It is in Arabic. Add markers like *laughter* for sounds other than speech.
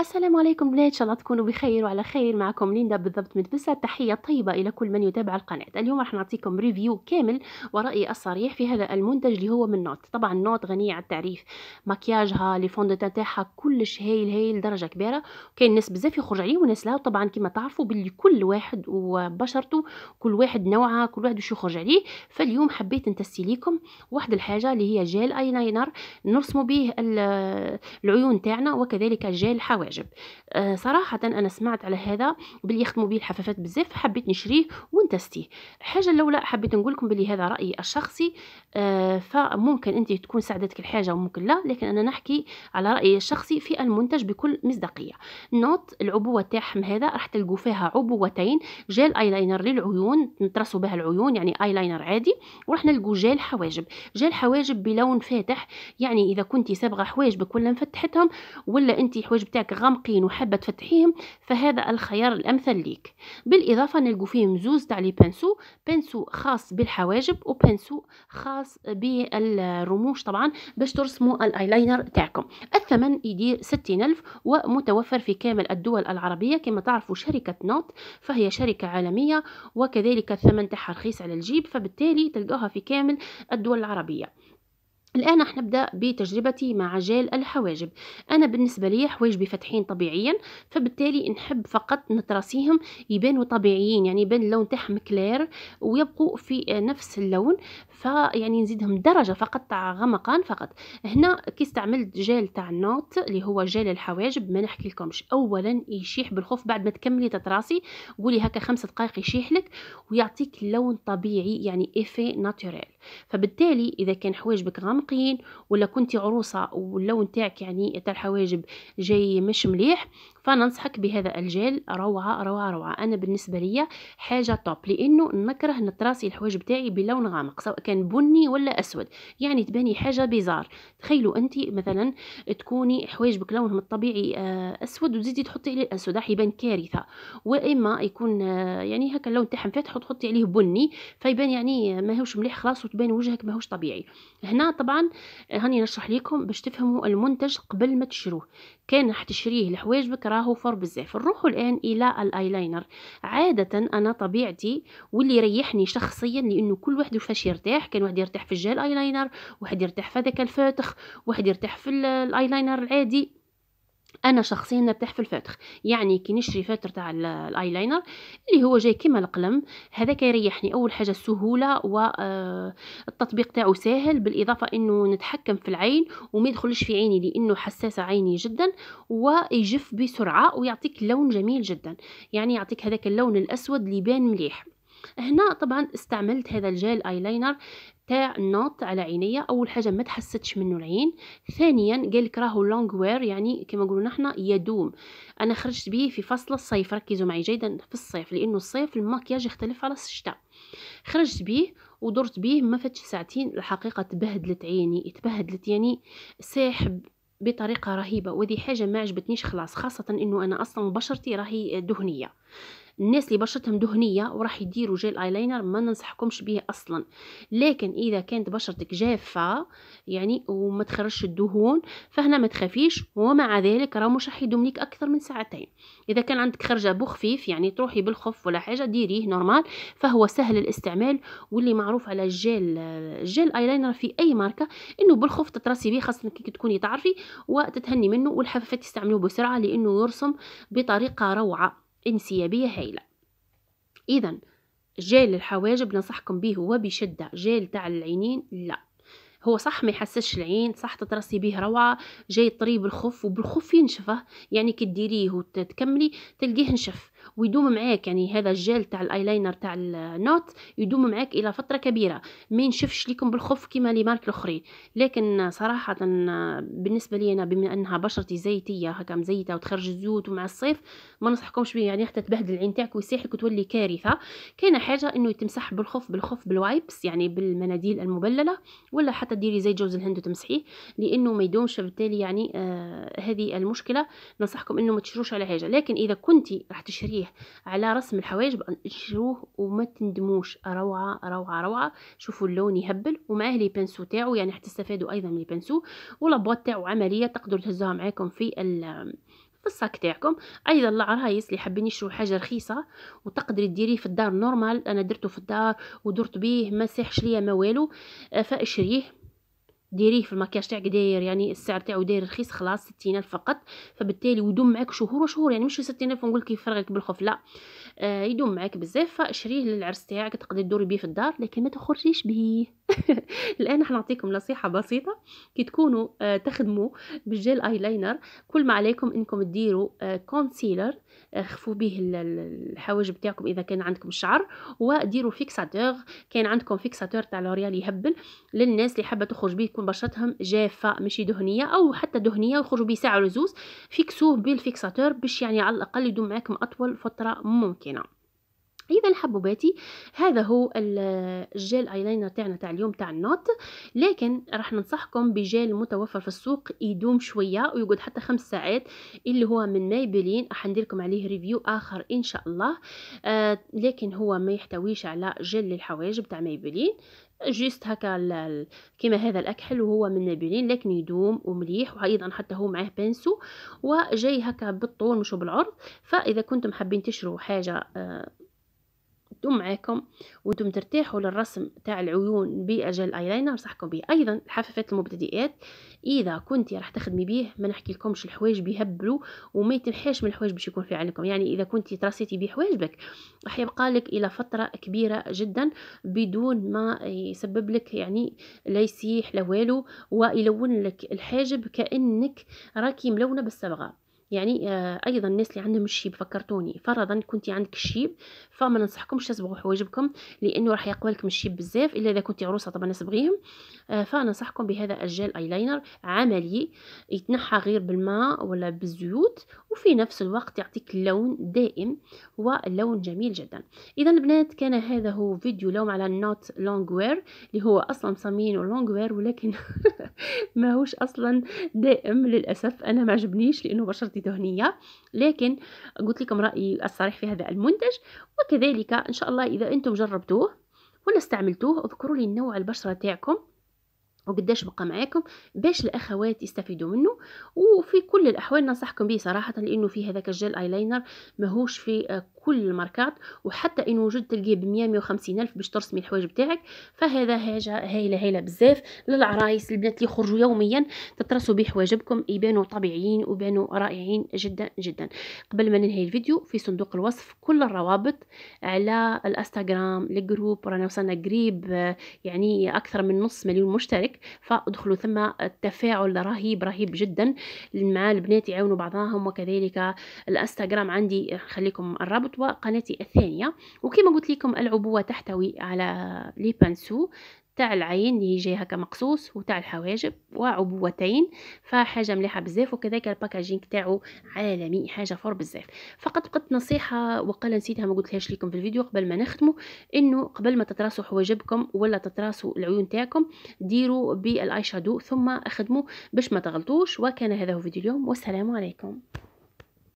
السلام عليكم بنات ان شاء الله تكونوا بخير وعلى خير معكم ليندا بالضبط من تحية طيبة إلى كل من يتابع القناة اليوم راح نعطيكم ريفيو كامل ورأيي الصريح في هذا المنتج اللي هو من نوت طبعا نوت غنية على التعريف مكياجها لي فوندوتا تاعها كلش هايل هايل درجة كبيرة كاين ناس بزاف يخرج عليه وناس لا طبعا كما تعرفوا باللي كل واحد وبشرته كل واحد نوعه كل واحد وش يخرج عليه فاليوم حبيت نتسي ليكم واحد الحاجة اللي هي جيل ايلاينر نرسموا به العيون تاعنا وكذلك جيل حواء واجب آه، صراحه انا سمعت على هذا بلي يخدموا به الحفافات بزاف حبيت نشريه ونتستيه الحاجه الاولى حبيت نقول لكم بلي هذا رايي الشخصي آه، فممكن انت تكون ساعدتك الحاجه وممكن لا لكن انا نحكي على رايي الشخصي في المنتج بكل مصداقيه نوت العبوه تاعهم هذا راح تلقوا فيها عبوتين جيل ايلاينر للعيون نترسوا بها العيون يعني ايلاينر عادي وراح نلقوا جيل حواجب جيل حواجب بلون فاتح يعني اذا كنتي سابغه حواجبك ولا مفتحتهم ولا انت حواجب تاعك غامقين وحابة تفتحيهم فهذا الخيار الأمثل ليك بالإضافة نلقو فيهم زوز تاع لي بانسو بانسو خاص بالحواجب وبانسو خاص بالرموش طبعا باش ترسموا الايلاينر تاعكم الثمن يدير ستين ألف ومتوفر في كامل الدول العربية كما تعرفوا شركة نوت فهي شركة عالمية وكذلك الثمن تاعها رخيص على الجيب فبالتالي تلقاها في كامل الدول العربية الآن راح نبدأ بتجربتي مع جيل الحواجب أنا بالنسبة لي حواجبي فاتحين طبيعيا فبالتالي نحب فقط نتراسيهم يبانوا طبيعيين يعني يبان اللون تاعهم كلير ويبقوا في نفس اللون فيعني نزيدهم درجة فقط تاع غمقان فقط هنا كي استعملت جيل تاع النوت اللي هو جيل الحواجب ما نحكي لكمش أولا يشيح بالخوف بعد ما تكملي تتراسي قولي هكا خمس دقائق يشيح لك ويعطيك لون طبيعي يعني إيفي ناتوريل فبالتالي إذا كان حواجبك غامق عمقين ولا كنتي عروسه واللون تاعك يعني تاع الحواجب جاي مش مليح فننصحك بهذا الجيل روعة روعة روعة أنا بالنسبة لي حاجة توب لأنه نكره نتراسي الحوايج بتاعي بلون غامق سواء كان بني ولا أسود يعني تباني حاجة بيزار تخيلوا أنت مثلا تكوني حوايجك لونهم الطبيعي آه، أسود وتزيدي تحطي عليه الأسود راح يبان كارثة وإما يكون آه، يعني هكا اللون تاعهم فاتح وتحطي عليه بني فيبان يعني ماهوش مليح خلاص وتبان وجهك ماهوش طبيعي هنا طبعا هاني نشرح لكم باش تفهموا المنتج قبل ما تشروه كان راح تشريه لحواجبك أكرهه فور بزاف نروحوا الآن إلى الأيلاينر عادة أنا طبيعتي واللي يريحني شخصيا لأنه كل واحد وفاش يرتاح كان واحد يرتاح في الجيل أيلاينر واحد يرتاح في هذاك الفاتخ واحد يرتاح في الأيلاينر العادي انا شخصيا نرتاح في الفاتخ يعني كي نشري فاتر تاع الايلاينر اللي هو جاي كيما القلم هذا كيريحني اول حاجه السهوله والتطبيق آه، تاعو ساهل بالاضافه انه نتحكم في العين وما يدخلش في عيني لانه حساسه عيني جدا ويجف بسرعه ويعطيك لون جميل جدا يعني يعطيك هذاك اللون الاسود اللي يبان مليح هنا طبعا استعملت هذا الجيل ايلاينر تاع النوت على عينيا اول حاجه ما تحستش منه العين ثانيا قال لك راهو لونغ وير يعني كما نقولوا نحنا يدوم انا خرجت به في فصل الصيف ركزوا معي جيدا في الصيف لانه الصيف المكياج يختلف على الشتاء خرجت به ودرت به ما فاتش ساعتين الحقيقه تبهدلت عيني تبهدلت يعني ساحب بطريقه رهيبه وهذه حاجه ما عجبتنيش خلاص خاصه انه انا اصلا بشرتي راهي دهنيه الناس اللي بشرتهم دهنيه وراح يديروا جيل ايلاينر ما ننصحكمش به اصلا لكن اذا كانت بشرتك جافه يعني وما تخرجش الدهون فهنا ما تخافيش ومع ذلك راه مش راح يدوم اكثر من ساعتين اذا كان عندك خرجه بو خفيف يعني تروحي بالخف ولا حاجه ديريه نورمال فهو سهل الاستعمال واللي معروف على الجيل الجيل ايلاينر في اي ماركه انه بالخف تترسي به خاصه كي تكوني تعرفي وتتهني منه والحفافات تستعملوه بسرعه لانه يرسم بطريقه روعه انسيابية هايلة إذا جيل الحواجب نصحكم به وبشدة جيل تاع العينين لا هو صح ما يحسش العين صح تترسي به روعه جاي طري بالخف وبالخف ينشفه يعني كي ديريه وتكملي تلقيه نشف ويدوم معاك يعني هذا الجيل تاع الايلاينر تاع النوت يدوم معاك الى فتره كبيره ما ينشفش لكم بالخف كيما لي مارك الاخرين لكن صراحه بالنسبه لي انا بما انها بشرتي زيتيه هكا مزيته وتخرج الزيوت ومع الصيف ما نصحكمش بيه يعني حتى تبهدل العين تاعك ويسيحك وتولي كارثه كاينه حاجه انه يتمسح بالخف بالخف بالوايبس يعني بالمناديل المبلله ولا حتى حتى ديري زيت جوز الهند وتمسحيه لانه ما يدومش فبالتالي يعني آه هذه المشكله ننصحكم انه ما تشروش على حاجه لكن اذا كنتي راح تشريه على رسم الحواجب اشروه وما تندموش روعه روعه روعه شوفوا اللون يهبل ومعاه لي بنسو تاعو يعني حتستفادوا ايضا من لي بنسو تاعو عمليه تقدروا تهزوها معاكم في في الصاك تاعكم ايضا العرايس اللي حابين يشرو حاجه رخيصه وتقدري ديريه في الدار نورمال انا درته في الدار ودرت بيه ما ساحش ليا ما والو آه، فاشريه ديريه في المكياج تاعك داير يعني السعر تاعو داير رخيص خلاص ستين الف فقط فبالتالي يدوم معاك شهور وشهور يعني مش ستين الف نقول كيف يفرغك بالخوف لا آه يدوم معاك بزاف فشريه للعرس تاعك تقدري تدوري بيه في الدار لكن ما تخرجيش بيه الان *laughs* نعطيكم نصيحه بسيطه كي تكونوا آه تخدموا بالجيل ايلاينر كل ما عليكم انكم تديروا آه كونسيلر آه، خفوا به الحواجب تاعكم اذا كان عندكم شعر وديروا فيكساتور كان عندكم فيكساتور تاع لوريال يهبل للناس اللي حابه تخرج به تكون بشرتهم جافه ماشي دهنيه او حتى دهنيه ويخرجوا به ساعه لزوز فيكسوه بالفيكساتور باش يعني على الاقل يدوم معاكم اطول فتره ممكنه اذا حبوباتي هذا هو الجيل ايلاينر تاعنا تاع اليوم تاع النوت لكن راح ننصحكم بجيل متوفر في السوق يدوم شويه ويقعد حتى خمس ساعات اللي هو من مايبلين راح ندير لكم عليه ريفيو اخر ان شاء الله آه لكن هو ما يحتويش على جل للحواجب تاع مايبلين جيست هكا كيما هذا الاكحل وهو من نابلين لكن يدوم ومليح وايضا حتى هو معاه بانسو وجاي هكا بالطول مش بالعرض فاذا كنتم حابين تشروا حاجه آه تدوم معاكم وانتم ترتاحوا للرسم تاع العيون باجل ايلاينر نصحكم به ايضا حفافات المبتدئات اذا كنت راح تخدمي به ما نحكي لكمش الحوايج بيهبلوا وما يتنحاش من الحوايج باش يكون في عينكم يعني اذا كنت تراسيتي به حوايجك راح يبقى لك الى فتره كبيره جدا بدون ما يسبب لك يعني لا يسيح لا والو ويلون لك الحاجب كانك راكي ملونه بالصبغه يعني آه ايضا الناس اللي عندهم الشيب فكرتوني فرضا كنتي عندك الشيب فما ننصحكمش تصبغوا حواجبكم لانه راح يقبلكم الشيب بزاف الا اذا كنتي عروسه طبعا صبغيهم آه فننصحكم بهذا اي ايلاينر عملي يتنحى غير بالماء ولا بالزيوت وفي نفس الوقت يعطيك لون دائم ولون جميل جدا اذا البنات كان هذا هو فيديو لوم على النوت لونج وير اللي هو اصلا مسمينه لونج وير ولكن *laughs* ماهوش اصلا دائم للاسف انا ما عجبنيش لانه بشرتي زبدة دهنية لكن قلت لكم رأيي الصريح في هذا المنتج وكذلك إن شاء الله إذا أنتم جربتوه ولا استعملتوه اذكروا لي نوع البشرة تاعكم وقداش بقى معاكم باش الاخوات يستفيدوا منه وفي كل الاحوال ننصحكم به صراحه لانه في هذاك الجل ايلاينر ماهوش في آه، كل الماركات وحتى ان وجد تلقيه ب 150 الف باش ترسمي الحوايج بتاعك فهذا هاجه هايله هايله بزاف للعرايس البنات اللي يخرجوا يوميا تترسوا به حواجبكم يبانوا طبيعيين وبانوا رائعين جدا جدا قبل ما ننهي الفيديو في صندوق الوصف كل الروابط على الانستغرام الجروب رانا وصلنا قريب يعني اكثر من نص مليون مشترك فادخلوا ثم التفاعل رهيب رهيب جدا مع البنات يعاونوا بعضاهم وكذلك الانستغرام عندي خليكم الرابط الخطوة وقناتي الثانية وكما قلت لكم العبوة تحتوي على لي بانسو تاع العين اللي جاي هكا مقصوص وتاع الحواجب وعبوتين فحاجه مليحه بزاف وكذلك الباكاجينغ تاعو عالمي حاجه فور بزاف فقط بقت نصيحه وقال نسيتها ما قلتلهاش لكم في الفيديو قبل ما نختمو انه قبل ما تتراسوا حواجبكم ولا تتراسوا العيون تاعكم ديروا بالاي شادو ثم اخدموا باش ما تغلطوش وكان هذا هو فيديو اليوم والسلام عليكم